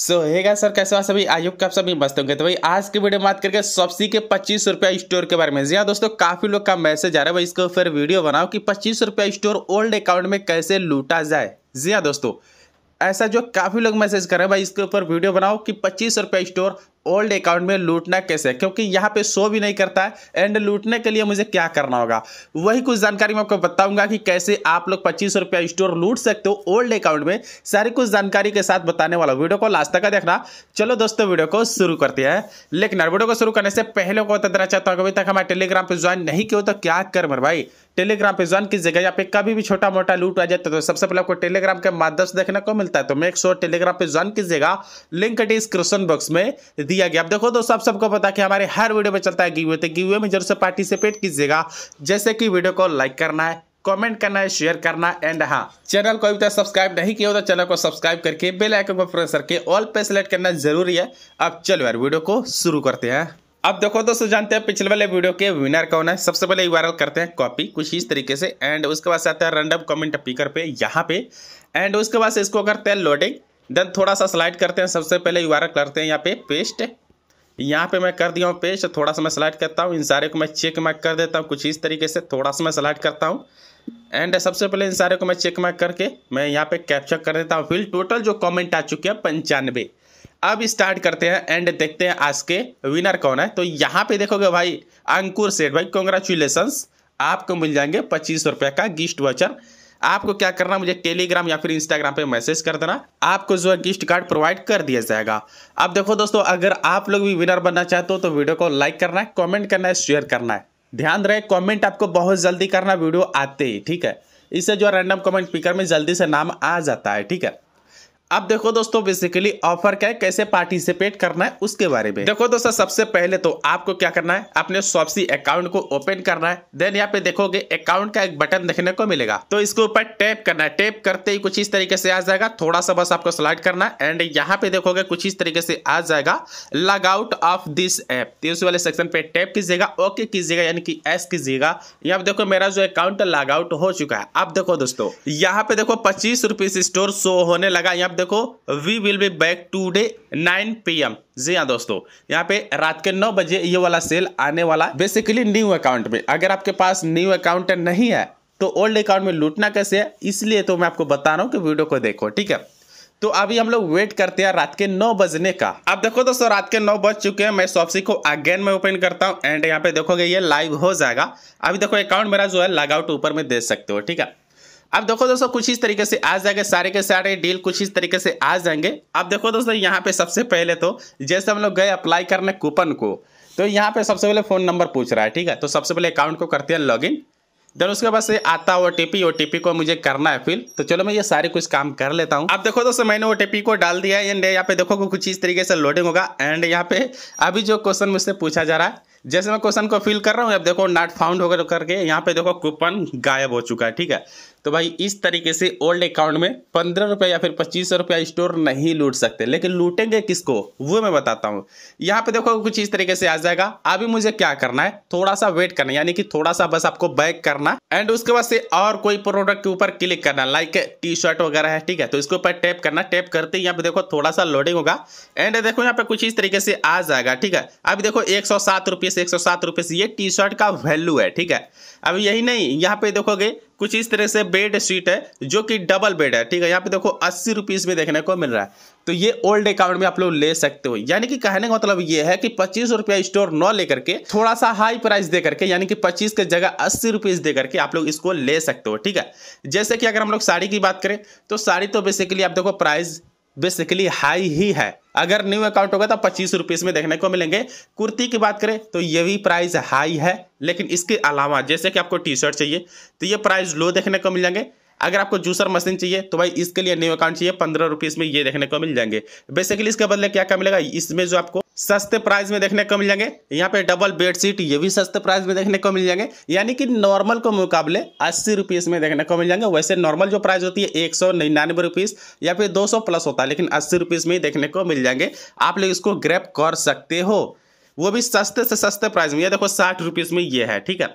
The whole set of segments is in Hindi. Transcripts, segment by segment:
सो हेगा सर कैसे हो सभी आयोग के आप सभी मस्त होंगे तो भाई आज की वीडियो में बात करके सबसे के पच्चीस रुपया स्टोर के बारे में जी हाँ दोस्तों काफी लोग का मैसेज आ रहा है भाई इसको फिर वीडियो बनाओ कि पच्चीस रुपया स्टोर ओल्ड अकाउंट में कैसे लूटा जाए जी हाँ दोस्तों ऐसा जो काफ़ी लोग मैसेज कर रहे हैं भाई इसके ऊपर वीडियो बनाओ कि पच्चीस रुपया स्टोर ओल्ड अकाउंट में लूटना कैसे क्योंकि यहाँ पे शो भी नहीं करता है एंड लूटने के लिए मुझे क्या करना होगा वही कुछ जानकारी मैं आपको बताऊंगा कि कैसे आप लोग पच्चीस रुपया स्टोर लूट सकते हो ओल्ड अकाउंट में सारी कुछ जानकारी के साथ बताने वाला वीडियो को लास्ट तक देखना चलो दोस्तों वीडियो को शुरू करते हैं लेकिन वीडियो को शुरू करने से पहले को बता देना चाहता हूँ अभी तक हमारे टेलीग्राम पर ज्वाइन नहीं किया तो क्या कर मेरे भाई टेलीग्राम पे ज्वाइन कीजिएगा या पे कभी भी छोटा मोटा लूट आ जाता है तो सबसे पहले आपको टेलीग्राम के माध्यम से देखने को मिलता है तो मेक श्योर टेलीग्राम पे ज्वाइन कीजिएगा लिंक डिस्क्रिप्शन बॉक्स में दिया गया अब देखो दोस्तों आप सबको पता कि हमारे हर वीडियो में चलता है गिवे तो गिवे में जरूर से पार्टिसिपेट कीजिएगा जैसे कि वीडियो को लाइक करना है कमेंट करना है शेयर करना एंड हाँ चैनल को अभी तक सब्सक्राइब नहीं किया हो तो चैनल को सब्सक्राइब करके बेल आइकन को प्रेस करके ऑल पे सेलेक्ट करना जरूरी है अब चलो यार वीडियो को शुरू करते हैं अब देखो दोस्तों जानते हैं पिछले वाले वीडियो के विनर कौन है सबसे पहले वायरल करते हैं कॉपी कुछ इस तरीके से एंड उसके बाद से आता है रैंडम कमेंट पिकर पे यहाँ पे एंड उसके बाद इसको करते हैं लोडिंग देन थोड़ा सा स्लाइड करते हैं सबसे पहले यू करते हैं यहाँ पे पेस्ट यहाँ पे मैं कर दिया हूँ पेस्ट थोड़ा सा मैं स्लाइड करता हूँ इन सारे को मैं चेक मैक कर देता हूँ कुछ इस तरीके से थोड़ा सा मैं स्लाइड करता हूँ एंड सबसे पहले इन सारे को मैं चेक मैक करके मैं यहाँ पे कैप्चर कर देता हूँ फिर टोटल जो कमेंट आ चुके हैं पंचानवे अब स्टार्ट करते हैं एंड देखते हैं आज के विनर कौन है तो यहाँ पे देखोगे भाई अंकुर सेठ भाई कॉन्ग्रेचुलेशन आपको मिल जाएंगे पच्चीस रुपये का गिफ्ट वाचर आपको क्या करना मुझे टेलीग्राम या फिर इंस्टाग्राम पे मैसेज कर देना आपको जो है गिफ्ट कार्ड प्रोवाइड कर दिया जाएगा अब देखो दोस्तों अगर आप लोग भी विनर बनना चाहते हो तो वीडियो को लाइक करना है कॉमेंट करना है शेयर करना है ध्यान रहे कॉमेंट आपको बहुत जल्दी करना वीडियो आते ही ठीक है इससे जो रैंडम कमेंट पिकर में जल्दी से नाम आ जाता है ठीक है अब देखो दोस्तों बेसिकली ऑफर क्या है कैसे पार्टिसिपेट करना है उसके बारे में देखो दोस्तों सबसे पहले तो आपको क्या करना है अपने सॉपसी अकाउंट को ओपन करना है देन यहाँ पे देखोगे अकाउंट का एक बटन देखने को मिलेगा तो इसके ऊपर टैप करना है टैप करते ही कुछ इस तरीके से आ जाएगा थोड़ा सा बस आपको स्लाइड करना है एंड यहाँ पे देखोगे कुछ इस तरीके से आ जाएगा log out of this app इस वाले सेक्शन पे टैप कीजिएगा ओके कीजिएगा यानी कि एस कीजिएगा यहाँ पे देखो मेरा जो अकाउंट लॉग आउट हो चुका है अब देखो दोस्तों यहाँ पे देखो पच्चीस स्टोर शो होने लगा यहाँ देखो we will be back today nine P M जी हाँ दोस्तों यहाँ पे रात के नौ बजे ये वाला सेल आने वाला बेसिकली न्यू अकाउंट में अगर आपके पास न्यू अकाउंट नहीं है तो ओल्ड अकाउंट में लूटना कैसे है इसलिए तो मैं आपको बता रहा हूँ कि वीडियो को देखो ठीक है तो अभी हम लोग वेट करते हैं रात के नौ बजने का अब देखो दोस्तों रात के नौ बज चुके हैं मैं सॉप्सी को अगेन में ओपन करता हूँ एंड यहाँ पे देखोगे ये लाइव हो जाएगा अभी देखो अकाउंट मेरा जो है लॉग आउट ऊपर में दे सकते हो ठीक है अब देखो दोस्तों कुछ इस तरीके से आ जाएंगे सारे के सारे डील कुछ इस तरीके से आ जाएंगे अब देखो दोस्तों यहाँ पे सबसे पहले तो जैसे हम लोग गए अप्लाई करने कूपन को तो यहाँ पे सबसे पहले फ़ोन नंबर पूछ रहा है ठीक है तो सबसे पहले अकाउंट को करते हैं इन देन उसके बाद से आता है ओ टी को मुझे करना है फिल तो चलो मैं ये सारे कुछ काम कर लेता हूँ अब देखो दोस्तों मैंने ओ को डाल दिया एंड यहाँ पे देखो कुछ इस तरीके से लोडिंग होगा एंड यहाँ पे अभी जो क्वेश्चन मुझसे पूछा जा रहा है जैसे मैं क्वेश्चन को फिल कर रहा हूँ अब देखो नॉट फाउंड होकर करके यहाँ पे देखो कूपन गायब हो चुका है ठीक है तो भाई इस तरीके से ओल्ड अकाउंट में पंद्रह रुपये या फिर पच्चीस रुपया स्टोर नहीं लूट सकते लेकिन लूटेंगे किसको वो मैं बताता हूँ यहाँ पे देखो कुछ इस तरीके से आ जाएगा अभी मुझे क्या करना है थोड़ा सा वेट करना यानी कि थोड़ा सा बस आपको बैक करना एंड उसके बाद से और कोई प्रोडक्ट के ऊपर क्लिक करना लाइक टी शर्ट वगैरह है ठीक है तो इसके ऊपर टैप करना टैप करते ही यहाँ पे देखो थोड़ा सा लोडिंग होगा एंड देखो यहाँ पे कुछ इस तरीके से आ जाएगा ठीक है अभी देखो एक सौ सात रुपये से एक सौ सात रुपये से ये टी शर्ट का वैल्यू है ठीक है अब यही नहीं यहाँ पे देखोगे कुछ इस तरह से बेड शीट है जो कि डबल बेड है ठीक है यहाँ पे देखो अस्सी रुपीज़ में देखने को मिल रहा है तो ये ओल्ड अकाउंट में आप लोग ले सकते हो यानी कि कहने का मतलब ये है कि पच्चीस रुपया स्टोर न लेकर के थोड़ा सा हाई प्राइस दे करके यानी कि पच्चीस के जगह अस्सी रुपीज दे करके आप लोग इसको ले सकते हो ठीक है जैसे कि अगर हम लोग साड़ी की बात करें तो साड़ी तो बेसिकली आप देखो प्राइस बेसिकली हाई ही है अगर न्यू अकाउंट होगा तो पच्चीस रुपीज़ में देखने को मिलेंगे कुर्ती की बात करें तो ये भी प्राइस हाई है लेकिन इसके अलावा जैसे कि आपको टी शर्ट चाहिए तो ये प्राइस लो देखने को मिल जाएंगे अगर आपको जूसर मशीन चाहिए तो भाई इसके लिए न्यू अकाउंट चाहिए पंद्रह रुपीज़ में ये देखने को मिल जाएंगे बेसिकली इसके बदले क्या क्या मिलेगा इसमें जो आपको सस्ते प्राइस में देखने को मिल जाएंगे यहाँ पे डबल बेडशीट ये भी सस्ते प्राइस में देखने को मिल जाएंगे यानी कि नॉर्मल के मुकाबले अस्सी रुपीज़ में देखने को मिल जाएंगे वैसे नॉर्मल जो प्राइस होती है एक सौ निन्यानवे रुपीस या फिर दो सौ प्लस होता है लेकिन अस्सी रुपीज़ में ही देखने को मिल जाएंगे आप लोग इसको ग्रैप कर सकते हो वो भी सस्ते से सस्ते प्राइस में ये देखो साठ रुपीज़ में ये है ठीक है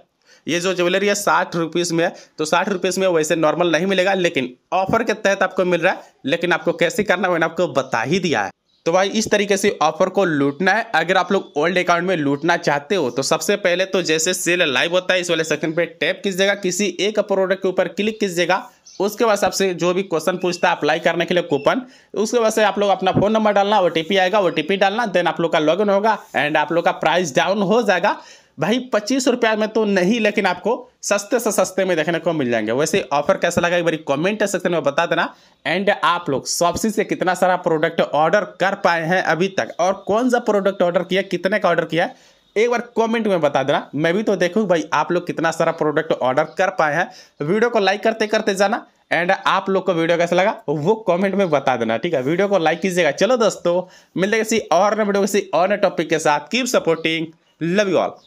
ये जो ज्वेलरी है साठ रुपीज़ में है तो साठ रुपीस में वैसे नॉर्मल नहीं मिलेगा लेकिन ऑफर के तहत आपको मिल रहा है लेकिन आपको कैसे करना मैंने आपको बता ही दिया है तो भाई इस तरीके से ऑफर को लूटना है अगर आप लोग ओल्ड अकाउंट में लूटना चाहते हो तो सबसे पहले तो जैसे सेल लाइव होता है इस वाले सेक्शन पे टैप कीजिएगा किसी एक प्रोडक्ट के ऊपर क्लिक कीजिएगा उसके बाद आपसे जो भी क्वेश्चन पूछता है अप्लाई करने के लिए कूपन उसके बाद से आप लोग अपना फोन नंबर डालना ओ आएगा ओ डालना देन आप लोग का लॉग होगा एंड आप लोग का प्राइस डाउन हो जाएगा भाई पच्चीस रुपया में तो नहीं लेकिन आपको सस्ते से सस्ते में देखने को मिल जाएंगे वैसे ऑफर कैसा लगा एक बार कमेंट सेक्शन में बता देना एंड आप लोग सॉपसी से कितना सारा प्रोडक्ट ऑर्डर कर पाए हैं अभी तक और कौन सा प्रोडक्ट ऑर्डर किया कितने का ऑर्डर किया एक बार कमेंट में बता देना मैं भी तो देखूँ भाई आप लोग कितना सारा प्रोडक्ट ऑर्डर कर पाए हैं वीडियो को लाइक करते करते जाना एंड आप लोग को वीडियो कैसा लगा वो कमेंट में बता देना ठीक है वीडियो को लाइक कीजिएगा चलो दोस्तों मिलते किसी और नए वीडियो किसी और नए टॉपिक के साथ keep supporting love you all